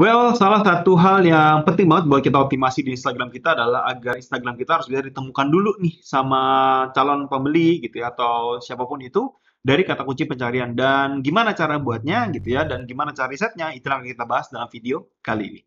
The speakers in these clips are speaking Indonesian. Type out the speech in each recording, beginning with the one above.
Well, salah satu hal yang penting banget buat kita optimasi di Instagram kita adalah agar Instagram kita harus bisa ditemukan dulu nih sama calon pembeli gitu ya atau siapapun itu dari kata kunci pencarian dan gimana cara buatnya gitu ya dan gimana cara risetnya itu yang kita bahas dalam video kali ini.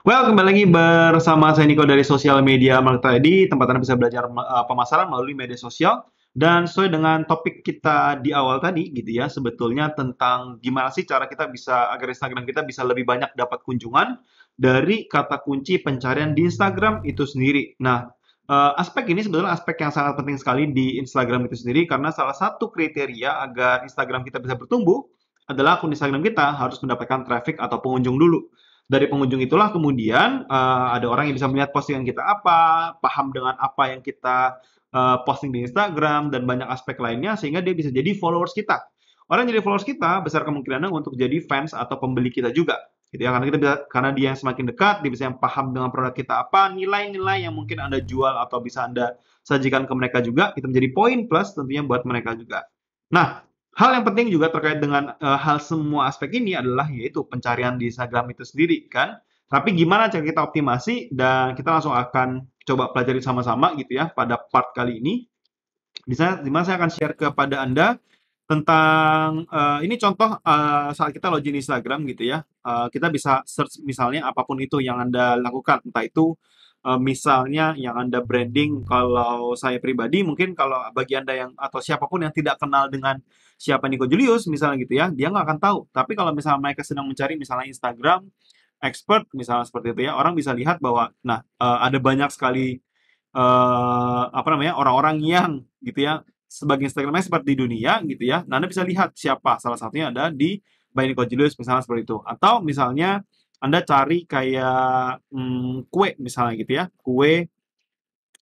Well, kembali lagi bersama saya Niko dari Sosial Media marketing. ID, tempat Anda bisa belajar eh, pemasaran melalui media sosial. Dan sesuai dengan topik kita di awal tadi gitu ya, sebetulnya tentang gimana sih cara kita bisa agar Instagram kita bisa lebih banyak dapat kunjungan dari kata kunci pencarian di Instagram itu sendiri. Nah, uh, aspek ini sebetulnya aspek yang sangat penting sekali di Instagram itu sendiri karena salah satu kriteria agar Instagram kita bisa bertumbuh adalah akun Instagram kita harus mendapatkan traffic atau pengunjung dulu dari pengunjung itulah kemudian uh, ada orang yang bisa melihat postingan kita apa, paham dengan apa yang kita uh, posting di Instagram dan banyak aspek lainnya sehingga dia bisa jadi followers kita. Orang jadi followers kita besar kemungkinan untuk jadi fans atau pembeli kita juga. Gitu ya, karena kita bisa, karena dia yang semakin dekat, dia bisa yang paham dengan produk kita apa, nilai-nilai yang mungkin Anda jual atau bisa Anda sajikan ke mereka juga, itu menjadi poin plus tentunya buat mereka juga. Nah, Hal yang penting juga terkait dengan uh, hal semua aspek ini adalah yaitu pencarian di Instagram itu sendiri kan. Tapi gimana cara kita optimasi dan kita langsung akan coba pelajari sama-sama gitu ya pada part kali ini. Di sana di mana saya akan share kepada Anda tentang uh, ini contoh uh, saat kita login Instagram gitu ya. Uh, kita bisa search misalnya apapun itu yang Anda lakukan, entah itu uh, misalnya yang Anda branding kalau saya pribadi mungkin kalau bagi Anda yang atau siapapun yang tidak kenal dengan siapa Nico Julius misalnya gitu ya, dia nggak akan tahu. Tapi kalau misalnya mereka sedang mencari misalnya Instagram expert misalnya seperti itu ya, orang bisa lihat bahwa nah uh, ada banyak sekali uh, apa namanya orang-orang yang gitu ya sebagai Instagramnya seperti di dunia gitu ya. Nah, Anda bisa lihat siapa salah satunya ada di by Nico Julius misalnya seperti itu. Atau misalnya anda cari kayak hmm, kue misalnya gitu ya, kue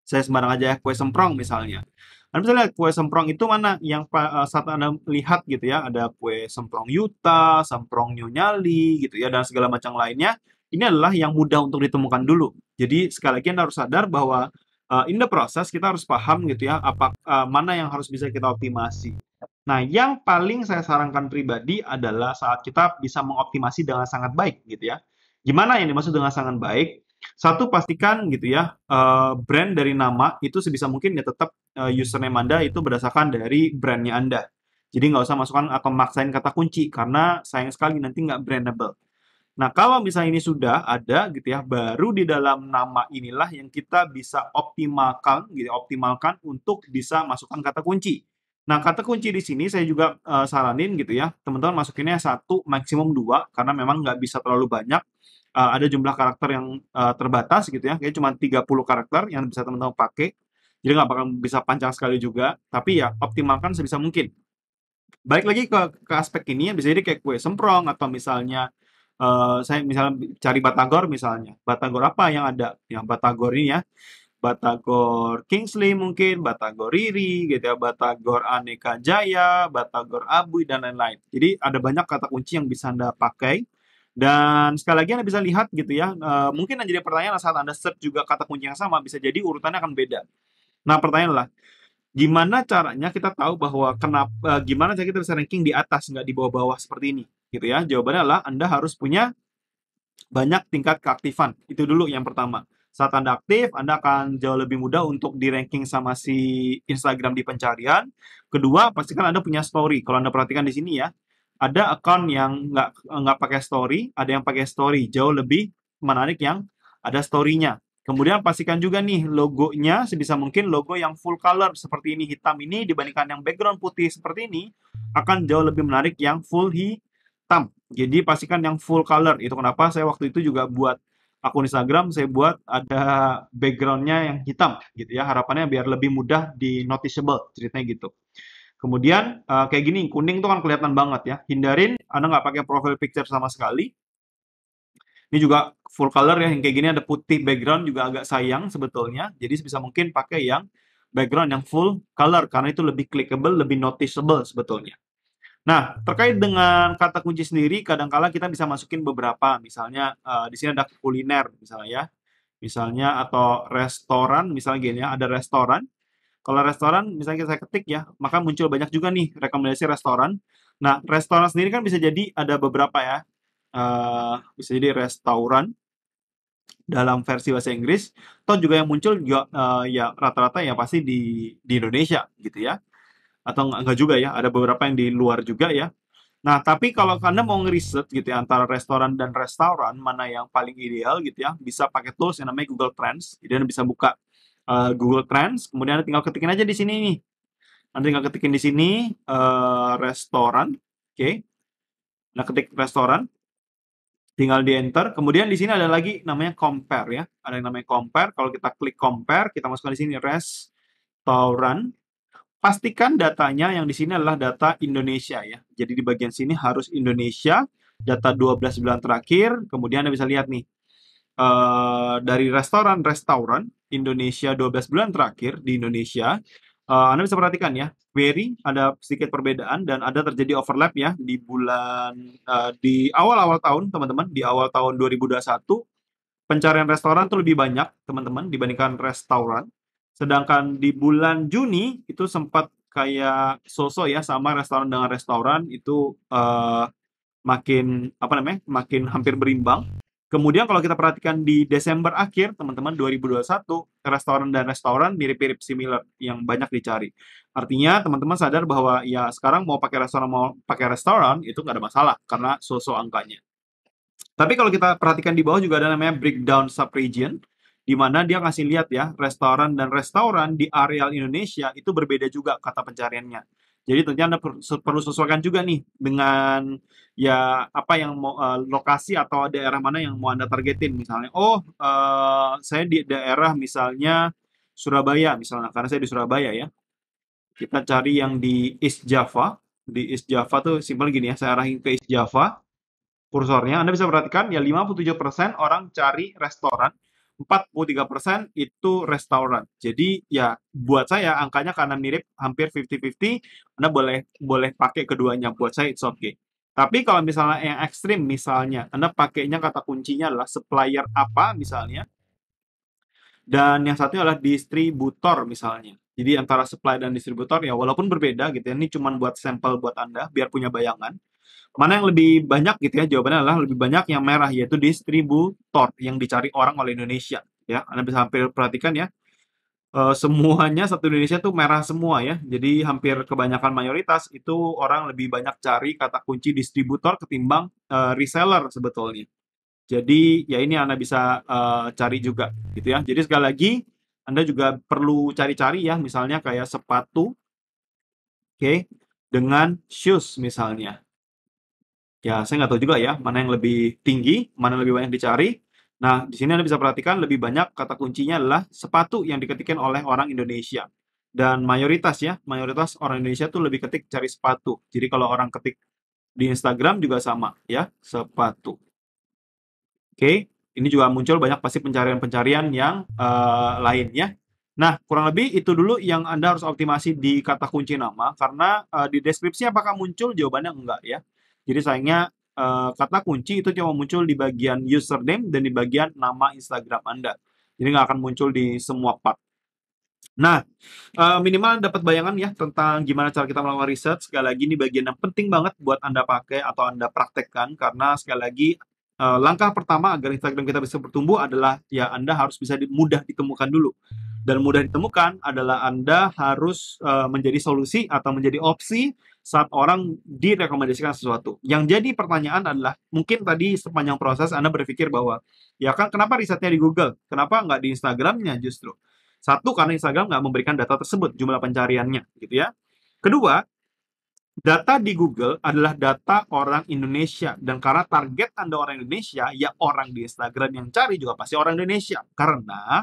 saya sembarang aja ya, kue semprong misalnya. Anda bisa lihat kue semprong itu mana yang eh, saat Anda lihat gitu ya, ada kue semprong yuta, semprong nyonyali gitu ya, dan segala macam lainnya. Ini adalah yang mudah untuk ditemukan dulu. Jadi sekali lagi Anda harus sadar bahwa uh, in the process kita harus paham gitu ya, apa uh, mana yang harus bisa kita optimasi. Nah, yang paling saya sarankan pribadi adalah saat kita bisa mengoptimasi dengan sangat baik gitu ya. Gimana yang dimaksud dengan sangat baik? Satu pastikan gitu ya, uh, brand dari nama itu sebisa mungkin ya tetap uh, username Anda itu berdasarkan dari brandnya Anda. Jadi nggak usah masukkan atau maksain kata kunci karena sayang sekali nanti nggak brandable. Nah, kalau misalnya ini sudah ada gitu ya, baru di dalam nama inilah yang kita bisa optimalkan gitu, optimalkan untuk bisa masukkan kata kunci. Nah, kata kunci di sini saya juga uh, saranin gitu ya, teman-teman masukinnya satu maksimum dua karena memang nggak bisa terlalu banyak uh, ada jumlah karakter yang uh, terbatas gitu ya kayak cuma 30 karakter yang bisa teman-teman pakai jadi nggak bakal bisa panjang sekali juga tapi ya optimalkan sebisa mungkin Baik lagi ke, ke aspek ini ya bisa jadi kayak kue semprong atau misalnya uh, saya misalnya cari batagor misalnya batagor apa yang ada yang batagor ini ya Batagor Kingsley mungkin, Batagor Riri gitu ya, Batagor Aneka Jaya, Batagor abu dan lain-lain. Jadi ada banyak kata kunci yang bisa Anda pakai dan sekali lagi Anda bisa lihat gitu ya, uh, mungkin yang jadi pertanyaan saat Anda search juga kata kunci yang sama, bisa jadi urutannya akan beda. Nah pertanyaan adalah, gimana caranya kita tahu bahwa kenapa, uh, eh, gimana cara kita bisa ranking di atas, nggak di bawah-bawah seperti ini gitu ya. Jawabannya adalah Anda harus punya banyak tingkat keaktifan. Itu dulu yang pertama. Saat Anda aktif, Anda akan jauh lebih mudah untuk di ranking sama si Instagram di pencarian. Kedua, pastikan Anda punya story. Kalau Anda perhatikan di sini ya, ada account yang nggak nggak pakai story, ada yang pakai story, jauh lebih menarik yang ada storynya. Kemudian pastikan juga nih logonya sebisa mungkin logo yang full color seperti ini hitam ini dibandingkan yang background putih seperti ini akan jauh lebih menarik yang full hitam. Jadi pastikan yang full color. Itu kenapa saya waktu itu juga buat akun Instagram saya buat ada backgroundnya yang hitam gitu ya harapannya biar lebih mudah di noticeable ceritanya gitu. Kemudian uh, kayak gini kuning tuh kan kelihatan banget ya. Hindarin Anda nggak pakai profile picture sama sekali. Ini juga full color ya yang kayak gini ada putih background juga agak sayang sebetulnya. Jadi sebisa mungkin pakai yang background yang full color karena itu lebih clickable, lebih noticeable sebetulnya. Nah, terkait dengan kata kunci sendiri, kadangkala kita bisa masukin beberapa, misalnya uh, di sini ada kuliner, misalnya ya, misalnya atau restoran, misalnya gini ya, ada restoran, kalau restoran, misalnya saya ketik ya, maka muncul banyak juga nih rekomendasi restoran. Nah, restoran sendiri kan bisa jadi ada beberapa ya. Uh, bisa jadi restoran dalam versi bahasa Inggris, atau juga yang muncul juga, uh, ya rata-rata ya pasti di di Indonesia gitu ya. Atau enggak juga ya, ada beberapa yang di luar juga ya. Nah, tapi kalau Anda mau ngeriset gitu ya, antara restoran dan restoran, mana yang paling ideal gitu ya, bisa pakai tools yang namanya Google Trends. Jadi Anda bisa buka uh, Google Trends. Kemudian anda tinggal ketikin aja di sini nih. Anda tinggal ketikin di sini uh, restoran, oke. Okay. Nah, ketik restoran, tinggal di enter. Kemudian di sini ada lagi namanya compare ya. Ada yang namanya compare. Kalau kita klik compare, kita masukkan di sini restoran. Pastikan datanya yang di sini adalah data Indonesia ya. Jadi di bagian sini harus Indonesia, data 12 bulan terakhir. Kemudian Anda bisa lihat nih, Uh, dari restoran restoran Indonesia 12 bulan terakhir di Indonesia, uh, Anda bisa perhatikan ya, Very ada sedikit perbedaan dan ada terjadi overlap ya di bulan uh, di awal-awal tahun, teman-teman, di awal tahun 2021 pencarian restoran tuh lebih banyak, teman-teman, dibandingkan restoran. Sedangkan di bulan Juni itu sempat kayak sosok ya sama restoran dengan restoran itu uh, makin apa namanya makin hampir berimbang Kemudian kalau kita perhatikan di Desember akhir, teman-teman 2021, restoran dan restoran mirip-mirip similar yang banyak dicari. Artinya teman-teman sadar bahwa ya sekarang mau pakai restoran mau pakai restoran itu nggak ada masalah karena sosok angkanya. Tapi kalau kita perhatikan di bawah juga ada namanya breakdown subregion di mana dia ngasih lihat ya restoran dan restoran di areal Indonesia itu berbeda juga kata pencariannya. Jadi tentunya Anda perlu sesuaikan juga nih dengan ya apa yang mau uh, lokasi atau daerah mana yang mau Anda targetin misalnya. Oh, uh, saya di daerah misalnya Surabaya misalnya karena saya di Surabaya ya. Kita cari yang di East Java. Di East Java tuh simpel gini ya, saya arahin ke East Java kursornya. Anda bisa perhatikan ya 57% orang cari restoran 43 persen itu restoran. Jadi ya buat saya angkanya karena mirip hampir 50-50, Anda boleh boleh pakai keduanya. Buat saya it's okay. Tapi kalau misalnya yang ekstrim misalnya, Anda pakainya kata kuncinya adalah supplier apa misalnya, dan yang satunya adalah distributor misalnya. Jadi antara supplier dan distributor ya walaupun berbeda gitu ya, ini cuma buat sampel buat Anda biar punya bayangan. Mana yang lebih banyak gitu ya? Jawabannya adalah lebih banyak yang merah yaitu distributor yang dicari orang oleh Indonesia ya. Anda bisa hampir perhatikan ya. E, semuanya satu Indonesia tuh merah semua ya. Jadi hampir kebanyakan mayoritas itu orang lebih banyak cari kata kunci distributor ketimbang e, reseller sebetulnya. Jadi ya ini Anda bisa e, cari juga gitu ya. Jadi sekali lagi Anda juga perlu cari-cari ya misalnya kayak sepatu oke okay, dengan shoes misalnya ya saya nggak tahu juga ya mana yang lebih tinggi, mana yang lebih banyak dicari. Nah, di sini Anda bisa perhatikan lebih banyak kata kuncinya adalah sepatu yang diketikkan oleh orang Indonesia. Dan mayoritas ya, mayoritas orang Indonesia tuh lebih ketik cari sepatu. Jadi kalau orang ketik di Instagram juga sama ya, sepatu. Oke, ini juga muncul banyak pasti pencarian-pencarian yang uh, eh, lainnya. Nah, kurang lebih itu dulu yang Anda harus optimasi di kata kunci nama karena uh, di deskripsi apakah muncul jawabannya enggak ya. Jadi sayangnya uh, kata kunci itu cuma muncul di bagian username dan di bagian nama Instagram Anda. Jadi nggak akan muncul di semua part. Nah, eh, minimal dapat bayangan ya tentang gimana cara kita melakukan riset. Sekali lagi ini bagian yang penting banget buat Anda pakai atau Anda praktekkan karena sekali lagi eh, langkah pertama agar Instagram kita bisa bertumbuh adalah ya Anda harus bisa mudah ditemukan dulu. Dan mudah ditemukan adalah Anda harus menjadi solusi atau menjadi opsi saat orang direkomendasikan sesuatu. Yang jadi pertanyaan adalah, mungkin tadi sepanjang proses Anda berpikir bahwa, ya kan kenapa risetnya di Google? Kenapa nggak di Instagramnya justru? Satu, karena Instagram nggak memberikan data tersebut, jumlah pencariannya, gitu ya. Kedua, data di Google adalah data orang Indonesia. Dan karena target Anda orang Indonesia, ya orang di Instagram yang cari juga pasti orang Indonesia. Karena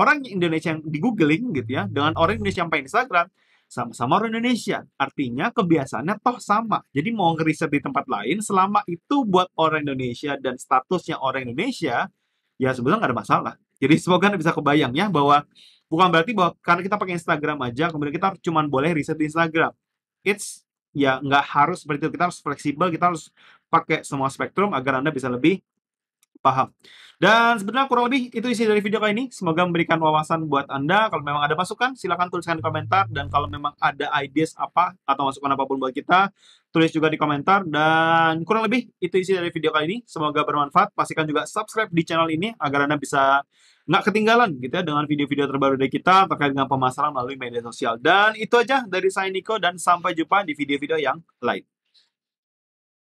orang Indonesia yang di googling gitu ya, dengan orang Indonesia yang pakai Instagram, sama-sama orang Indonesia. Artinya kebiasaannya toh sama. Jadi mau ngeriset di tempat lain selama itu buat orang Indonesia dan statusnya orang Indonesia, ya sebetulnya nggak ada masalah. Jadi semoga Anda bisa kebayang ya bahwa bukan berarti bahwa karena kita pakai Instagram aja, kemudian kita cuma boleh riset di Instagram. It's ya nggak harus seperti itu. Kita harus fleksibel, kita harus pakai semua spektrum agar Anda bisa lebih paham. Dan sebenarnya kurang lebih itu isi dari video kali ini. Semoga memberikan wawasan buat Anda. Kalau memang ada masukan, silahkan tuliskan di komentar. Dan kalau memang ada ideas apa atau masukan apapun buat kita, tulis juga di komentar. Dan kurang lebih itu isi dari video kali ini. Semoga bermanfaat. Pastikan juga subscribe di channel ini agar Anda bisa nggak ketinggalan gitu ya dengan video-video terbaru dari kita terkait dengan pemasaran melalui media sosial. Dan itu aja dari saya Niko dan sampai jumpa di video-video yang lain.